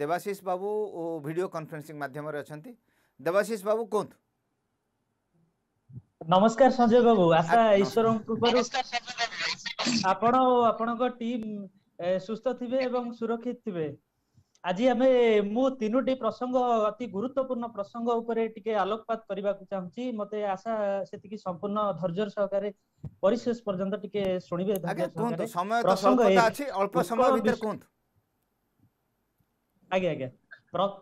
ଦେବାଶିଷ ବାବୁ video conferencing ମାଧ୍ୟମରେ ଅଛନ୍ତି ଦେବାଶିଷ ବାବୁ କୁହନ୍ତୁ ନମସ୍କାର ସଞ୍ଜୟ ବାବୁ ଆଶା ଈଶ୍ୱରଙ୍କ କୃପାରୁ ଆପଣ ଓ ଆପଣଙ୍କ ଟିମ୍ ସୁସ୍ଥ ଥିବେ ଏବଂ ସୁରକ୍ଷିତ ଥିବେ ଆଜି ଆମେ ମୁଁ ତିନୋଟି ପ୍ରସଙ୍ଗ ଅତି ଗୁରୁତ୍ୱପୂର୍ଣ୍ଣ ପ୍ରସଙ୍ଗ ଉପରେ ଟିକେ ଆଲୋକପାତ କରିବାକୁ ଚାହୁଁଛି ମତେ ଆଶା ସେତିକି ସମ୍ପୂର୍ଣ୍ଣ ଧୈର୍ଯ୍ୟ ସହକାରେ ପରିଶେଷ ପର୍ଯ୍ୟନ୍ତ ଟିକେ ଶୁଣିବେ ସମୟ ଅଛି ଅଳ୍ପ ସମୟ ଭିତରେ କୁହନ୍ତୁ ଆଜ୍ଞା ଆଜ୍ଞା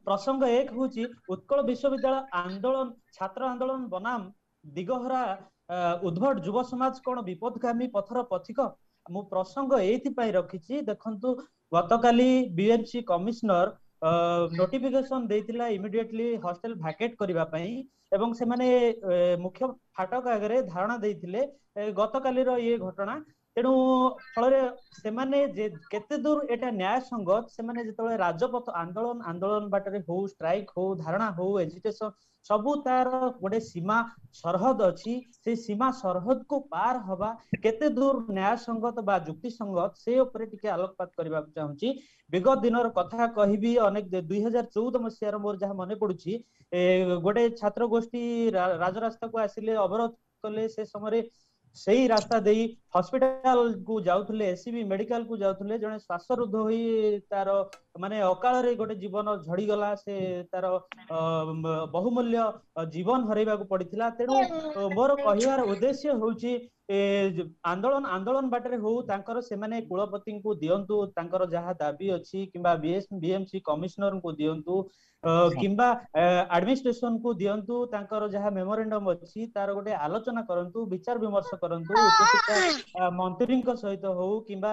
ପ୍ରସଙ୍ଗ ଏକ ହଉଛି ଉତ୍କଳ ବିଶ୍ୱବିଦ୍ୟାଳୟ ଆନ୍ଦୋଳନ ଛାତ୍ର ଆନ୍ଦୋଳନ ବନାମ ଦିଗହରା ଉଦ୍ଭଟ ଯୁବ ସମାଜ କଣ ବିପଦଗାମୀ ପଥର ପଥିକ ମୁଁ ପ୍ରସଙ୍ଗ ଏଇଥିପାଇଁ ରଖିଛି ଦେଖନ୍ତୁ ଗତକାଲି ବିଏମସି କମିଶନର ନୋଟିଫିକେସନ ଦେଇଥିଲା ଇମିଡିଏଟଲି ହଷ୍ଟେଲ ଭାକେଟ କରିବା ପାଇଁ ଏବଂ ସେମାନେ ମୁଖ୍ୟ ଫାଟକ ଆଗରେ ଧାରଣା ଦେଇଥିଲେ ଗତକାଲିର ଇଏ ଘଟଣା ତେଣୁ ଫଳରେ ସେମାନେ ଯେ କେତେ ଦୂର ଏଇଟା ନ୍ୟାୟ ସଙ୍ଗତ ସେମାନେ ଯେତେବେଳେ ରାଜପଥ ଆନ୍ଦୋଳନ ଆନ୍ଦୋଳନ ବାଟରେ ହଉ ଷ୍ଟ୍ରାଇକ ହଉ ଧାରଣା ହଉ ଏଜିଟେସନ ସବୁ ତାର ଗୋଟେ ସୀମା ସରହଦ ଅଛି ସେ ସୀମା ସରହଦକୁ ପାର ହବା କେତେ ଦୂର ନ୍ୟାୟ ସଙ୍ଗତ ବା ଯୁକ୍ତି ସଙ୍ଗତ ସେ ଉପରେ ଟିକେ ଆଲୋକପାତ କରିବାକୁ ଚାହୁଁଛି ବିଗତ ଦିନର କଥା କହିବି ଅନେକ ଦୁଇ ହଜାର ଚଉଦ ମସିହାର ମୋର ଯାହା ମନେ ପଡୁଛି ଗୋଟେ ଛାତ୍ର ଗୋଷ୍ଠୀ ରାଜରାସ୍ତାକୁ ଆସିଲେ ଅବରୋଧ କଲେ ସେ ସମୟରେ सही रास्ता दे हॉस्पिटल को जाऊ एसीबी मेडिकल को जाऊ जे श्वासरुद्ध हो तार ମାନେ ଅକାଳରେ ଗୋଟେ ଜୀବନ ଝଡିଗଲା ସେ ତାର ବହୁମୂଲ୍ୟ ଜୀବନ ହରେଇବାକୁ ପଡିଥିଲା ତେଣୁ ମୋର କହିବାର ଉଦ୍ଦେଶ୍ୟ ହଉଛି ଆନ୍ଦୋଳନ ଆନ୍ଦୋଳନ ବାଟରେ ହଉ ତାଙ୍କର ସେମାନେ କୁଳପତିଙ୍କୁ ଦିଅନ୍ତୁ ତାଙ୍କର ଯାହା ଦାବି ଅଛି କିମ୍ବା ବିଏମସି କମିଶନରଙ୍କୁ ଦିଅନ୍ତୁ କିମ୍ବା ଆଡମିନିଷ୍ଟ୍ରେସନକୁ ଦିଅନ୍ତୁ ତାଙ୍କର ଯାହା ମେମୋରାଣ୍ଡମ ଅଛି ତାର ଗୋଟେ ଆଲୋଚନା କରନ୍ତୁ ବିଚାର ବିମର୍ଶ କରନ୍ତୁ ମନ୍ତ୍ରୀଙ୍କ ସହିତ ହଉ କିମ୍ବା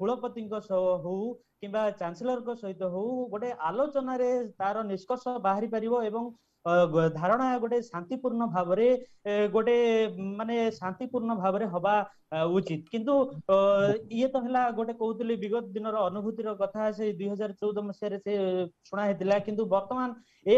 କୁଳପତିଙ୍କ ସହ ହଉ କିମ୍ବା ଚାନ୍ସେଲରଙ୍କ ସହିତ ହଉ ଗୋଟେ ଆଲୋଚନାରେ ତାର ନିଷ୍କର୍ଷ ବାହାରି ପାରିବ ଏବଂ ଧାରଣା ଗୋଟେ ଶାନ୍ତିପୂର୍ଣ୍ଣ ଭାବରେ ଗୋଟେ ମାନେ ଶାନ୍ତିପୂର୍ଣ୍ଣ ଭାବରେ ହବା ଉଚିତ କିନ୍ତୁ ଇଏ ତ ହେଲା ଗୋଟେ କହୁଥିଲି ବିଗତ ଦିନର ଅନୁଭୂତିର କଥା ସେ ଦୁଇ ହଜାର ଚଉଦ ମସିହାରେ ସେ ଶୁଣା ହେଇଥିଲା କିନ୍ତୁ ବର୍ତ୍ତମାନ ଏ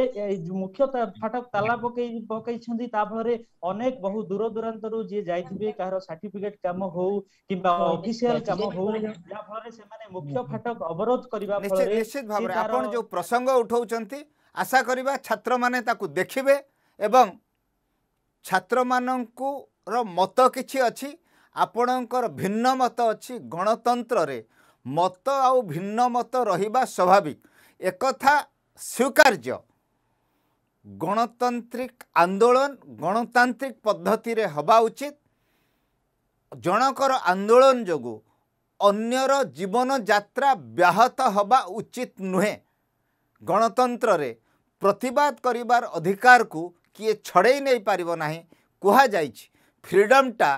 ମୁଖ୍ୟ ଫାଟକ ତାଲା ପକେଇ ପକେଇଛନ୍ତି ତା ଫଳରେ ଅନେକ ବହୁ ଦୂର ଦୂରାନ୍ତରୁ ଯିଏ ଯାଇଥିବେ କାହାର ସାର୍ଟିଫିକେଟ କାମ ହଉ କିମ୍ବା ଅଫିସିଆଲ କାମ ହଉ ଯାହା ଫଳରେ ସେମାନେ ମୁଖ୍ୟ ଫାଟକ ଅବରୋଧ କରିବା ଫଳରେ ନିଶ୍ଚିତ ଭାବରେ ଆପଣ ଯୋଉ ପ୍ରସଙ୍ଗ ଉଠଉଛନ୍ତି ଆଶା କରିବା ଛାତ୍ରମାନେ ତାକୁ ଦେଖିବେ ଏବଂ ଛାତ୍ରମାନଙ୍କର ମତ କିଛି ଅଛି ଆପଣଙ୍କର ଭିନ୍ନ ମତ ଅଛି ଗଣତନ୍ତ୍ରରେ ମତ ଆଉ ଭିନ୍ନ ମତ ରହିବା ସ୍ୱାଭାବିକ ଏକଥା ସ୍ୱୀକାର୍ଯ୍ୟ ଗଣତାନ୍ତ୍ରିକ ଆନ୍ଦୋଳନ ଗଣତାନ୍ତ୍ରିକ ପଦ୍ଧତିରେ ହେବା ଉଚିତ ଜଣଙ୍କର ଆନ୍ଦୋଳନ ଯୋଗୁଁ ଅନ୍ୟର ଜୀବନଯାତ୍ରା ବ୍ୟାହତ ହେବା ଉଚିତ ନୁହେଁ ଗଣତନ୍ତ୍ରରେ ପ୍ରତିବାଦ କରିବାର ଅଧିକାରକୁ କିଏ ଛଡ଼େଇ ନେଇପାରିବ ନାହିଁ କୁହାଯାଇଛି ଫ୍ରିଡ଼ମ୍ଟା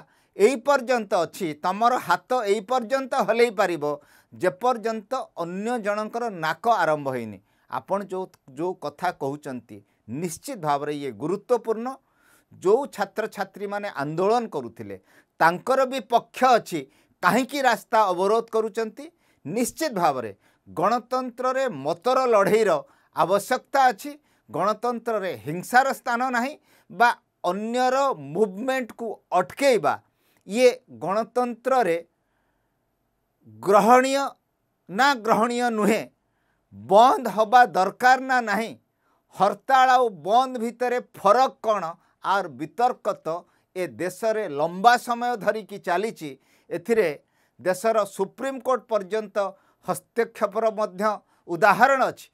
ଏଇ ପର୍ଯ୍ୟନ୍ତ ଅଛି ତୁମର ହାତ ଏଇ ପର୍ଯ୍ୟନ୍ତ ହଲେଇ ପାରିବ ଯେପର୍ଯ୍ୟନ୍ତ ଅନ୍ୟ ଜଣଙ୍କର ନାକ ଆରମ୍ଭ ହେଇନି ଆପଣ ଯେଉଁ ଯେଉଁ କଥା କହୁଛନ୍ତି ନିଶ୍ଚିତ ଭାବରେ ଇଏ ଗୁରୁତ୍ୱପୂର୍ଣ୍ଣ ଯେଉଁ ଛାତ୍ରଛାତ୍ରୀମାନେ ଆନ୍ଦୋଳନ କରୁଥିଲେ ତାଙ୍କର ବି ପକ୍ଷ ଅଛି କାହିଁକି ରାସ୍ତା ଅବରୋଧ କରୁଛନ୍ତି ନିଶ୍ଚିତ ଭାବରେ ଗଣତନ୍ତ୍ରରେ ମତର ଲଢ଼େଇର ଆବଶ୍ୟକତା ଅଛି ଗଣତନ୍ତ୍ରରେ ହିଂସାର ସ୍ଥାନ ନାହିଁ ବା ଅନ୍ୟର ମୁଭମେଣ୍ଟକୁ ଅଟକେଇବା ଇଏ ଗଣତନ୍ତ୍ରରେ ଗ୍ରହଣୀୟ ନା ଗ୍ରହଣୀୟ ନୁହେଁ ବନ୍ଦ ହେବା ଦରକାର ନା ନାହିଁ ହରତାଳ ଆଉ ବନ୍ଦ ଭିତରେ ଫରକ କ'ଣ ଆର୍ ବିତର୍କ ତ ଏ ଦେଶରେ ଲମ୍ବା ସମୟ ଧରିକି ଚାଲିଛି ଏଥିରେ ଦେଶର ସୁପ୍ରିମକୋର୍ଟ ପର୍ଯ୍ୟନ୍ତ ହସ୍ତକ୍ଷେପର ମଧ୍ୟ ଉଦାହରଣ ଅଛି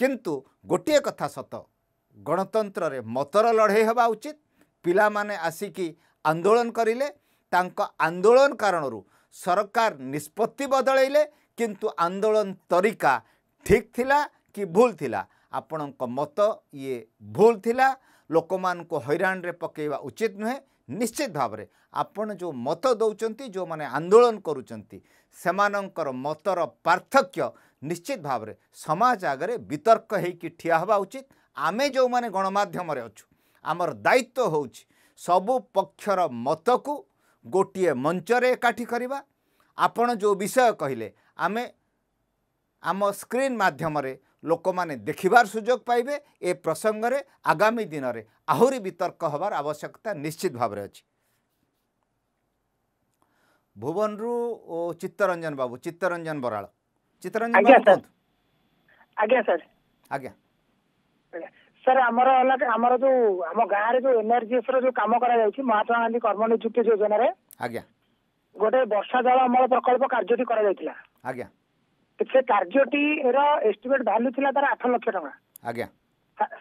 କିନ୍ତୁ ଗୋଟିଏ କଥା ସତ ଗଣତନ୍ତ୍ରରେ ମତର ଲଢ଼େଇ ହେବା ଉଚିତ ପିଲାମାନେ ଆସିକି ଆନ୍ଦୋଳନ କରିଲେ ତାଙ୍କ ଆନ୍ଦୋଳନ କାରଣରୁ ସରକାର ନିଷ୍ପତ୍ତି ବଦଳେଇଲେ କିନ୍ତୁ ଆନ୍ଦୋଳନ ତରିକା ଠିକ୍ ଥିଲା କି ଭୁଲ ଥିଲା ଆପଣଙ୍କ ମତ ଇଏ ଭୁଲ ଥିଲା ଲୋକମାନଙ୍କୁ ହଇରାଣରେ ପକାଇବା ଉଚିତ ନୁହେଁ ନିଶ୍ଚିତ ଭାବରେ ଆପଣ ଯେଉଁ ମତ ଦେଉଛନ୍ତି ଯେଉଁମାନେ ଆନ୍ଦୋଳନ କରୁଛନ୍ତି ସେମାନଙ୍କର ମତର ପାର୍ଥକ୍ୟ ନିଶ୍ଚିତ ଭାବରେ ସମାଜ ଆଗରେ ବିତର୍କ ହୋଇକି ଠିଆ ହେବା ଉଚିତ ଆମେ ଯେଉଁମାନେ ଗଣମାଧ୍ୟମରେ ଅଛୁ ଆମର ଦାୟିତ୍ୱ ହେଉଛି ସବୁ ପକ୍ଷର ମତକୁ ଗୋଟିଏ ମଞ୍ଚରେ ଏକାଠି କରିବା ଆପଣ ଯେଉଁ ବିଷୟ କହିଲେ ଆମେ ଆମ ସ୍କ୍ରିନ୍ ମାଧ୍ୟମରେ ଲୋକମାନେ ଦେଖିବାର ସୁଯୋଗ ପାଇବେ ଏ ପ୍ରସଙ୍ଗରେ ଆଗାମୀ ଦିନରେ ଆହୁରି ବିତର୍କ ହେବାର ଆବଶ୍ୟକତା ନିଶ୍ଚିତ ଭାବରେ ଅଛି ଭୁବନରୁ ଓ ଚିତ୍ତରଞ୍ଜନ ବାବୁ ଚିତ୍ତରଞ୍ଜନ ବରାଳ ଚିତ୍ତରଞ୍ଜନ କୁହନ୍ତୁ ଆଜ୍ଞା ସାର୍ ଆଜ୍ଞା ସାର୍ ଆମର ହେଲା ଆମର ଯୋଉ ଆମ ଗାଁରେ ଯୋଉ ଏନଆରଜିଏସ୍ ର ଯୋଉ କାମ କରାଯାଉଛି ମହାତ୍ମା ଗାନ୍ଧୀ କର୍ମନିଯୁକ୍ତି ଯୋଜନାରେ ଆଜ୍ଞା ଗୋଟେ ବର୍ଷା ଜଳ ଅମଳ ପ୍ରକଳ୍ପ କାର୍ଯ୍ୟଟି କରାଯାଇଥିଲା ଆଜ୍ଞା ସେ କାର୍ଯ୍ୟଟିର ଏଷ୍ଟିମେଟ୍ ଭାଲ୍ୟୁ ଥିଲା ତାର ଆଠ ଲକ୍ଷ ଟଙ୍କା ଆଜ୍ଞା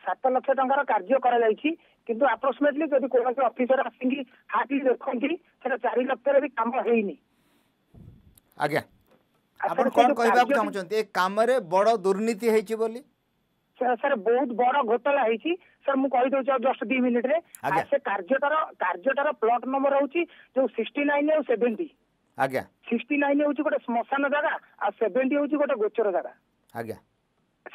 ସାତ ଲକ୍ଷ ଟଙ୍କାର କାର୍ଯ୍ୟ କରାଯାଇଛି କିନ୍ତୁ ଆପ୍ରୋକ୍ସିମେଟଲି ଯଦି କୌଣସି ଅଫିସର ଆସିକି ହାତ ଦେଖନ୍ତି ସେଟା ଚାରି ଲକ୍ଷରେ ବି କାମ ହେଇନି ଆଜ୍ଞା ଆପଣ କଣ କହିବାକୁ ଚାହୁଁଛନ୍ତି ଏ କାମରେ ବଡ଼ ଦୁର୍ନୀତି ହେଇଛି ବୋଲି ସାର୍ ବହୁତ ବଡ ଘୋଟାଲା ହେଇଛି ସାର୍ ମୁଁ କହିଦଉଛି ଆଉ ଜଷ୍ଟ ଦି ମିନିଟରେ ସେ କାର୍ଯ୍ୟଟାର କାର୍ଯ୍ୟଟାର ପ୍ଲଟ ନମ୍ବର ହଉଛି ଯୋଉ ସିକ୍ସଟି ନାଇନ ଆଉ ସେଭେଣ୍ଟି ଆଜ୍ଞା ସିକ୍ସଟି ନାଇନ ହଉଛି ଗୋଟେ ଶ୍ମଶାନ ଜାଗା ଆଉ ସେଭେଣ୍ଟି ହଉଛି ଗୋଟେ ଗୋଚର ଜାଗା ଆଜ୍ଞା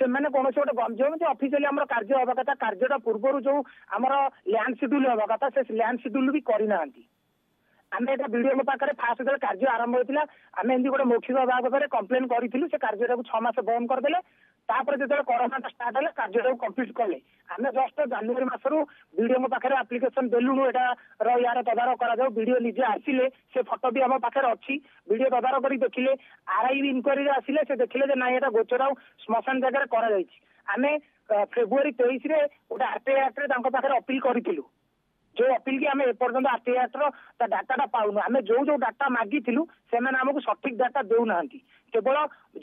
ସେମାନେ କୌଣସି ଗୋଟେ ଯେମିତି ଅଫିସିଆଲି ଆମର କାର୍ଯ୍ୟ ହେବା କଥା କାର୍ଯ୍ୟଟା ପୂର୍ବରୁ ଯୋଉ ଆମର ଲ୍ୟାଣ୍ଡ ସିଡ୍ୟୁଲ ହେବା କଥା ସେ ଲ୍ୟାଣ୍ଡ ସିଡ୍ୟୁଲ ବି କରିନାହାନ୍ତି ଆମେ ଏଇଟା ବିଡିଓଙ୍କ ପାଖରେ ଫାଷ୍ଟ ଯେତେବେଳେ କାର୍ଯ୍ୟ ଆରମ୍ଭ ହୋଇଥିଲା ଆମେ ଏମିତି ଗୋଟେ ମୌଖିକ ବାବଦରେ କମ୍ପ୍ଲେନ୍ କରିଥିଲୁ ସେ କାର୍ଯ୍ୟଟାକୁ ଛଅ ମାସ ବନ୍ଦ କରିଦେଲେ ତାପରେ ଯେତେବେଳେ କରୋନାଟା ଷ୍ଟାର୍ଟ ହେଲା କାର୍ଯ୍ୟଟାକୁ କମ୍ପ୍ଲିଟ କଲେ ଆମେ ଜଷ୍ଟ ଜାନୁଆରୀ ମାସରୁ ବିଡିଓଙ୍କ ପାଖରେ ଆପ୍ଲିକେସନ ଦେଲୁଣୁ ର ୟାର ତଦାରଖ କରାଯାଉ ବିଡିଓ ନିଜେ ଆସିଲେ ସେ ଫଟୋ ବି ଆମ ପାଖରେ ଅଛି ବିଡିଓ ତଦାରଖ କରି ଦେଖିଲେ ଆଇ ଇନକ୍ୱାରୀରେ ଆସିଲେ ସେ ଦେଖିଲେ ଯେ ନାଇଁ ଏଟା ଗୋଚର ଆଉ ଶ୍ମଶାନ ଜାଗାରେ କରାଯାଇଛି ଆମେ ଫେବୃଆରୀ ତେଇଶରେ ଗୋଟେ ଆର୍ଟିଆଇ ଆକ୍ଟରେ ତାଙ୍କ ପାଖରେ ଅପିଲ କରିଥିଲୁ ଯୋଉ ଅପିଲ କି ଆମେ ଏପର୍ଯ୍ୟନ୍ତ ଆର୍ଟିଆର୍ ତା ଡାଟାଟା ପାଉନୁ ଆମେ ଯୋଉ ଯୋଉ ଡାଟା ମାଗିଥିଲୁ ସେମାନେ ଆମକୁ ସଠିକ ଡାଟା ଦେଉନାହାନ୍ତି କେବଳ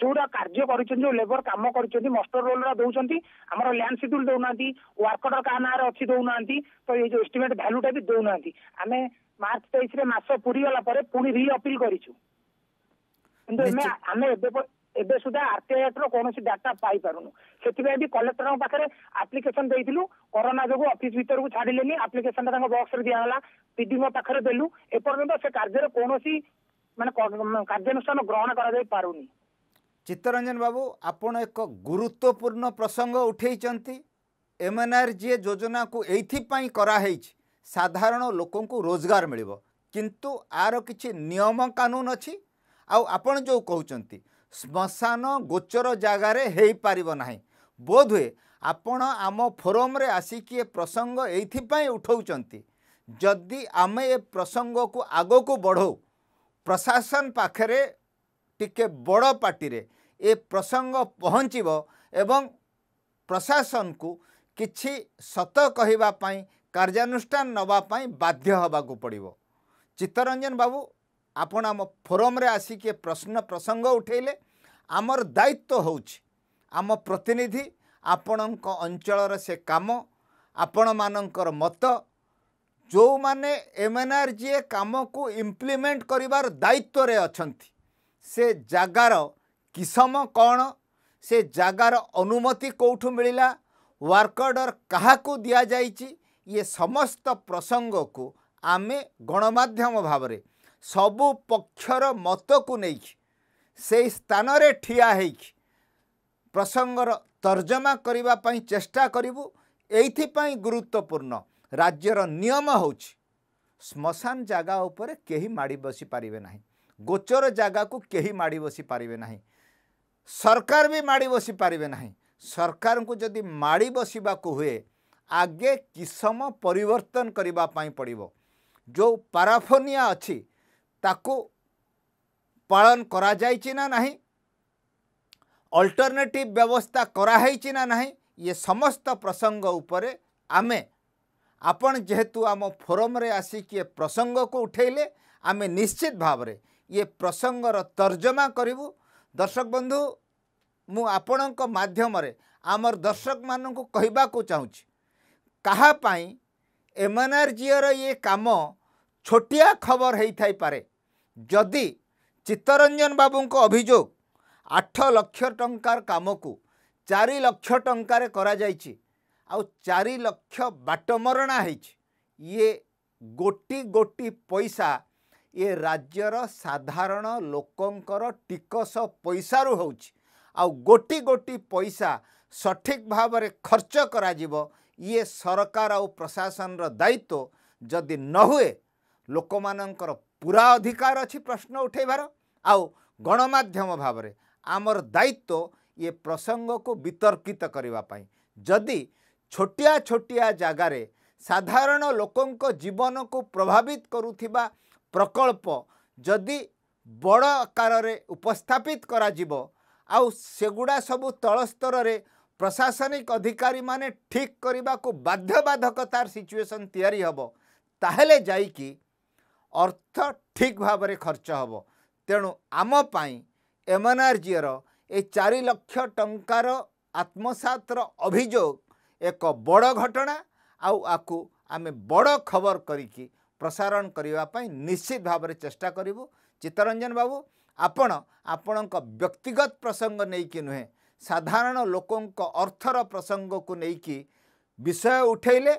ଯୋଉଟା କାର୍ଯ୍ୟ କରିଛନ୍ତି ଯୋଉ ଲେବର କାମ କରିଛନ୍ତି ମଷ୍ଟର ରୋଲ ର ଦଉଛନ୍ତି ଆମର ଲ୍ୟାଣ୍ଡ ସିଡ୍ୟୁଲ ଦଉନାହାନ୍ତି ୱାର୍କର କାହା ନାଁରେ ଅଛି ଦଉନାହାନ୍ତି ତ ଏଇ ଯୋଉ ଏଷ୍ଟିମେଟ ଭାଲ୍ୟୁଟା ବି ଦଉନାହାନ୍ତି ଆମେ ମାର୍ଚ୍ଚ ତେଇଶରେ ମାସ ପୁରିଗଲା ପରେ ପୁଣି ରି ଅପିଲ କରିଛୁ କିନ୍ତୁ ଆମେ ଆମେ ଏବେ ଏବେ ସୁଦ୍ଧା ଆରଟିଆଇ ର କୌଣସି ଡାଟା ପାଇପାରୁନୁ ସେଥିପାଇଁ ବି କଲେକ୍ଟରଙ୍କ ପାଖରେ ଆପ୍ଲିକେସନ ଦେଇଥିଲୁ କରୋନା ଯୋଗୁଁ ଅଫିସ ଭିତରକୁ ଛାଡିଲେନି ଆପ୍ଲିକେସନଟା ତାଙ୍କ ବକ୍ସରେ ଦିଆହେଲା ପିଡିଙ୍କ ପାଖରେ ଦେଲୁ ଏପର୍ଯ୍ୟନ୍ତ ସେ କାର୍ଯ୍ୟରେ କୌଣସି ମାନେ କାର୍ଯ୍ୟାନୁଷ୍ଠାନ ଗ୍ରହଣ କରାଯାଇ ପାରୁନି ଚିତ୍ତରଞ୍ଜନ ବାବୁ ଆପଣ ଏକ ଗୁରୁତ୍ୱପୂର୍ଣ୍ଣ ପ୍ରସଙ୍ଗ ଉଠେଇଛନ୍ତି ଏମ୍ଏନ୍ଆର୍ଜିଏ ଯୋଜନାକୁ ଏଇଥିପାଇଁ କରାହେଇଛି ସାଧାରଣ ଲୋକଙ୍କୁ ରୋଜଗାର ମିଳିବ କିନ୍ତୁ ଆର କିଛି ନିୟମ କାନୁନ ଅଛି ଆଉ ଆପଣ ଯେଉଁ କହୁଛନ୍ତି ଶ୍ମଶାନ ଗୋଚର ଜାଗାରେ ହେଇପାରିବ ନାହିଁ ବୋଧହୁଏ ଆପଣ ଆମ ଫୋରମ୍ରେ ଆସିକି ଏ ପ୍ରସଙ୍ଗ ଏଇଥିପାଇଁ ଉଠଉଛନ୍ତି ଯଦି ଆମେ ଏ ପ୍ରସଙ୍ଗକୁ ଆଗକୁ ବଢ଼ଉ ପ୍ରଶାସନ ପାଖରେ ଟିକେ ବଡ଼ ପାର୍ଟିରେ ଏ ପ୍ରସଙ୍ଗ ପହଞ୍ଚିବ ଏବଂ ପ୍ରଶାସନକୁ କିଛି ସତ କହିବା ପାଇଁ କାର୍ଯ୍ୟାନୁଷ୍ଠାନ ନେବା ପାଇଁ ବାଧ୍ୟ ହେବାକୁ ପଡ଼ିବ ଚିତ୍ତରଞ୍ଜନ ବାବୁ ଆପଣ ଆମ ଫୋରମ୍ରେ ଆସିକି ପ୍ରଶ୍ନ ପ୍ରସଙ୍ଗ ଉଠାଇଲେ ଆମର ଦାୟିତ୍ୱ ହେଉଛି ଆମ ପ୍ରତିନିଧି ଆପଣଙ୍କ ଅଞ୍ଚଳର ସେ କାମ ଆପଣମାନଙ୍କର ମତ ଯେଉଁମାନେ ଏମଏନଆରଜିଏ କାମକୁ ଇମ୍ପ୍ଲିମେଣ୍ଟ କରିବାର ଦାୟିତ୍ୱରେ ଅଛନ୍ତି ସେ ଜାଗାର କିସମ କ'ଣ ସେ ଜାଗାର ଅନୁମତି କେଉଁଠୁ ମିଳିଲା ୱାର୍କଅର୍ଡ଼ର କାହାକୁ ଦିଆଯାଇଛି ଇଏ ସମସ୍ତ ପ୍ରସଙ୍ଗକୁ ଆମେ ଗଣମାଧ୍ୟମ ଭାବରେ ସବୁ ପକ୍ଷର ମତକୁ ନେଇକି ସେଇ ସ୍ଥାନରେ ଠିଆ ହେଇକି ପ୍ରସଙ୍ଗର ତର୍ଜମା କରିବା ପାଇଁ ଚେଷ୍ଟା କରିବୁ ଏଇଥିପାଇଁ ଗୁରୁତ୍ୱପୂର୍ଣ୍ଣ ରାଜ୍ୟର ନିୟମ ହେଉଛି ଶ୍ମଶାନ ଜାଗା ଉପରେ କେହି ମାଡ଼ି ବସି ପାରିବେ ନାହିଁ ଗୋଚର ଜାଗାକୁ କେହି ମାଡ଼ି ବସି ପାରିବେ ନାହିଁ ସରକାର ବି ମାଡ଼ି ବସି ପାରିବେ ନାହିଁ ସରକାରଙ୍କୁ ଯଦି ମାଡ଼ି ବସିବାକୁ ହୁଏ ଆଗେ କିସମ ପରିବର୍ତ୍ତନ କରିବା ପାଇଁ ପଡ଼ିବ ଯେଉଁ ପାରାଫୋନିଆ ଅଛି ତାକୁ ପାଳନ କରାଯାଇଛି ନା ନାହିଁ ଅଲ୍ଟରନେଟିଭ୍ ବ୍ୟବସ୍ଥା କରାହେଇଛି ନା ନାହିଁ ଇଏ ସମସ୍ତ ପ୍ରସଙ୍ଗ ଉପରେ ଆମେ ଆପଣ ଯେହେତୁ ଆମ ଫୋରମ୍ରେ ଆସିକି ଏ ପ୍ରସଙ୍ଗକୁ ଉଠାଇଲେ ଆମେ ନିଶ୍ଚିତ ଭାବରେ ଇଏ ପ୍ରସଙ୍ଗର ତର୍ଜମା କରିବୁ ଦର୍ଶକ ବନ୍ଧୁ ମୁଁ ଆପଣଙ୍କ ମାଧ୍ୟମରେ ଆମର ଦର୍ଶକମାନଙ୍କୁ କହିବାକୁ ଚାହୁଁଛି କାହା ପାଇଁ ଏମଏନଆର୍ଜିଓର ଇଏ କାମ ଛୋଟିଆ ଖବର ହେଇଥାଇପାରେ ଯଦି ଚିତ୍ତରଞ୍ଜନ ବାବୁଙ୍କ ଅଭିଯୋଗ ଆଠ ଲକ୍ଷ ଟଙ୍କାର କାମକୁ ଚାରି ଲକ୍ଷ ଟଙ୍କାରେ କରାଯାଇଛି ଆଉ ଚାରି ଲକ୍ଷ ବାଟମରଣା ହେଇଛି ଇଏ ଗୋଟି ଗୋଟି ପଇସା ଇଏ ରାଜ୍ୟର ସାଧାରଣ ଲୋକଙ୍କର ଟିକସ ପଇସାରୁ ହେଉଛି ଆଉ ଗୋଟି ଗୋଟି ପଇସା ସଠିକ୍ ଭାବରେ ଖର୍ଚ୍ଚ କରାଯିବ ଇଏ ସରକାର ଆଉ ପ୍ରଶାସନର ଦାୟିତ୍ୱ ଯଦି ନ ହୁଏ ଲୋକମାନଙ୍କର ପୁରା ଅଧିକାର ଅଛି ପ୍ରଶ୍ନ ଉଠାଇବାର ଆଉ ଗଣମାଧ୍ୟମ ଭାବରେ ଆମର ଦାୟିତ୍ୱ ଇଏ ପ୍ରସଙ୍ଗକୁ ବିତର୍କିତ କରିବା ପାଇଁ ଯଦି ଛୋଟିଆ ଛୋଟିଆ ଜାଗାରେ ସାଧାରଣ ଲୋକଙ୍କ ଜୀବନକୁ ପ୍ରଭାବିତ କରୁଥିବା ପ୍ରକଳ୍ପ ଯଦି ବଡ଼ ଆକାରରେ ଉପସ୍ଥାପିତ କରାଯିବ ଆଉ ସେଗୁଡ଼ା ସବୁ ତଳସ୍ତରରେ ପ୍ରଶାସନିକ ଅଧିକାରୀମାନେ ଠିକ୍ କରିବାକୁ ବାଧ୍ୟବାଧକତାର ସିଚୁଏସନ୍ ତିଆରି ହେବ ତାହେଲେ ଯାଇକି ଅର୍ଥ ଠିକ୍ ଭାବରେ ଖର୍ଚ୍ଚ ହେବ ତେଣୁ ଆମ ପାଇଁ ଏମଏନଆରଜିଓର ଏ ଚାରି ଲକ୍ଷ ଟଙ୍କାର ଆତ୍ମସାତର ଅଭିଯୋଗ ଏକ ବଡ଼ ଘଟଣା ଆଉ ଆକୁ ଆମେ ବଡ଼ ଖବର କରିକି ପ୍ରସାରଣ କରିବା ପାଇଁ ନିଶ୍ଚିତ ଭାବରେ ଚେଷ୍ଟା କରିବୁ ଚିତ୍ତରଞ୍ଜନ ବାବୁ ଆପଣ ଆପଣଙ୍କ ବ୍ୟକ୍ତିଗତ ପ୍ରସଙ୍ଗ ନେଇକି ନୁହେଁ ସାଧାରଣ ଲୋକଙ୍କ ଅର୍ଥର ପ୍ରସଙ୍ଗକୁ ନେଇକି ବିଷୟ ଉଠାଇଲେ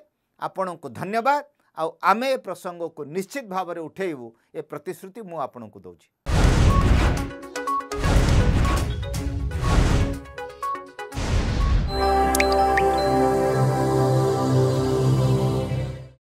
ଆପଣଙ୍କୁ ଧନ୍ୟବାଦ ଆଉ ଆମେ ଏ ପ୍ରସଙ୍ଗକୁ ନିଶ୍ଚିତ ଭାବରେ ଉଠାଇବୁ ଏ ପ୍ରତିଶ୍ରୁତି ମୁଁ ଆପଣଙ୍କୁ ଦେଉଛି